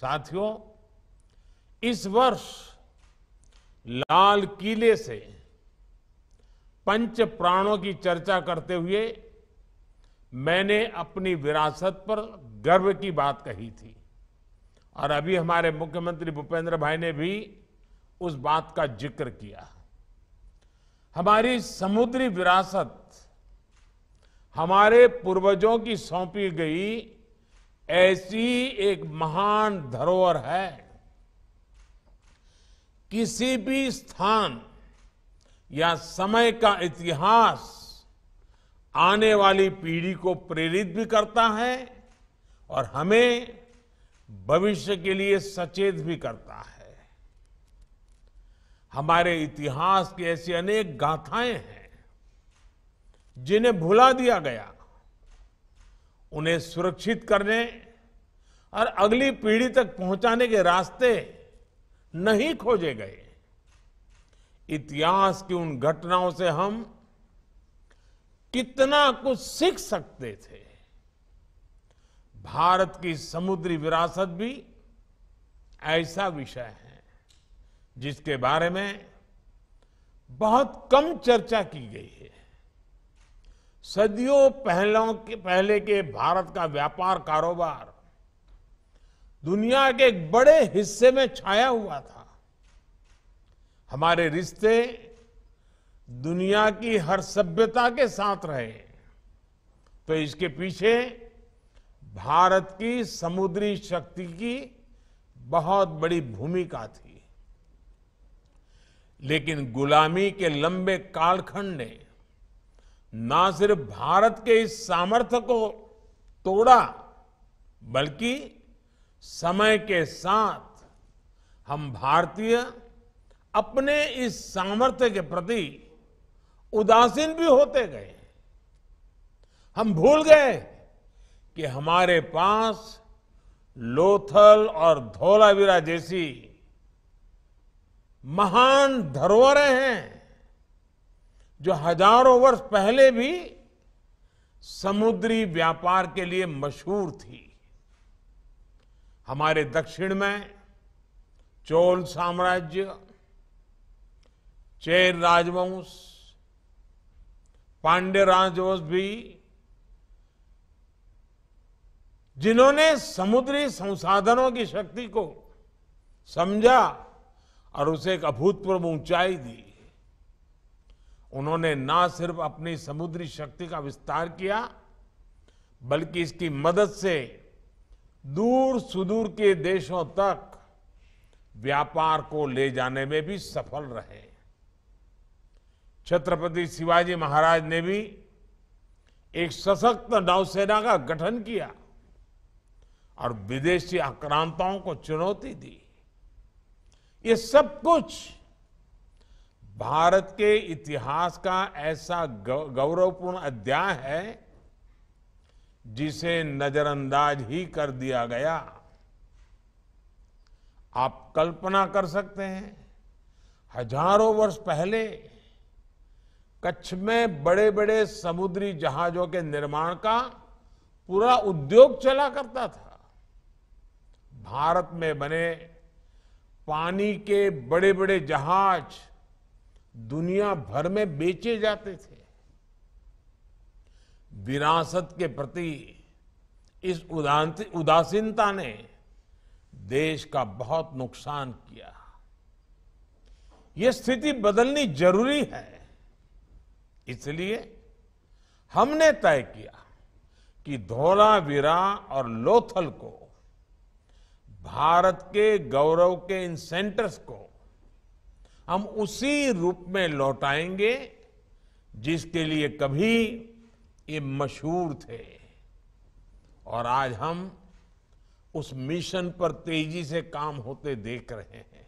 साथियों इस वर्ष लाल किले से पंच प्राणों की चर्चा करते हुए मैंने अपनी विरासत पर गर्व की बात कही थी और अभी हमारे मुख्यमंत्री भूपेंद्र भाई ने भी उस बात का जिक्र किया हमारी समुद्री विरासत हमारे पूर्वजों की सौंपी गई ऐसी एक महान धरोहर है किसी भी स्थान या समय का इतिहास आने वाली पीढ़ी को प्रेरित भी करता है और हमें भविष्य के लिए सचेत भी करता है हमारे इतिहास की ऐसी अनेक गाथाएं हैं जिन्हें भुला दिया गया उन्हें सुरक्षित करने और अगली पीढ़ी तक पहुंचाने के रास्ते नहीं खोजे गए इतिहास की उन घटनाओं से हम कितना कुछ सीख सकते थे भारत की समुद्री विरासत भी ऐसा विषय है जिसके बारे में बहुत कम चर्चा की गई है सदियों पहलों के पहले के भारत का व्यापार कारोबार दुनिया के एक बड़े हिस्से में छाया हुआ था हमारे रिश्ते दुनिया की हर सभ्यता के साथ रहे तो इसके पीछे भारत की समुद्री शक्ति की बहुत बड़ी भूमिका थी लेकिन गुलामी के लंबे कालखंड ने ना सिर्फ भारत के इस सामर्थ्य को तोड़ा बल्कि समय के साथ हम भारतीय अपने इस सामर्थ्य के प्रति उदासीन भी होते गए हम भूल गए कि हमारे पास लोथल और धोलावीरा जैसी महान धरोहरें हैं जो हजारों वर्ष पहले भी समुद्री व्यापार के लिए मशहूर थी हमारे दक्षिण में चोल साम्राज्य चेर राजवंश पांडे राजवंश भी जिन्होंने समुद्री संसाधनों की शक्ति को समझा और उसे एक अभूतपूर्व ऊंचाई दी उन्होंने ना सिर्फ अपनी समुद्री शक्ति का विस्तार किया बल्कि इसकी मदद से दूर सुदूर के देशों तक व्यापार को ले जाने में भी सफल रहे छत्रपति शिवाजी महाराज ने भी एक सशक्त नौसेना का गठन किया और विदेशी आक्रांताओं को चुनौती दी ये सब कुछ भारत के इतिहास का ऐसा गौरवपूर्ण अध्याय है जिसे नजरअंदाज ही कर दिया गया आप कल्पना कर सकते हैं हजारों वर्ष पहले कच्छ में बड़े बड़े समुद्री जहाजों के निर्माण का पूरा उद्योग चला करता था भारत में बने पानी के बड़े बड़े जहाज़ दुनिया भर में बेचे जाते थे विरासत के प्रति इस उदासीनता ने देश का बहुत नुकसान किया यह स्थिति बदलनी जरूरी है इसलिए हमने तय किया कि धोलावीरा और लोथल को भारत के गौरव के इन सेंटर्स को हम उसी रूप में लौटाएंगे जिसके लिए कभी ये मशहूर थे और आज हम उस मिशन पर तेजी से काम होते देख रहे हैं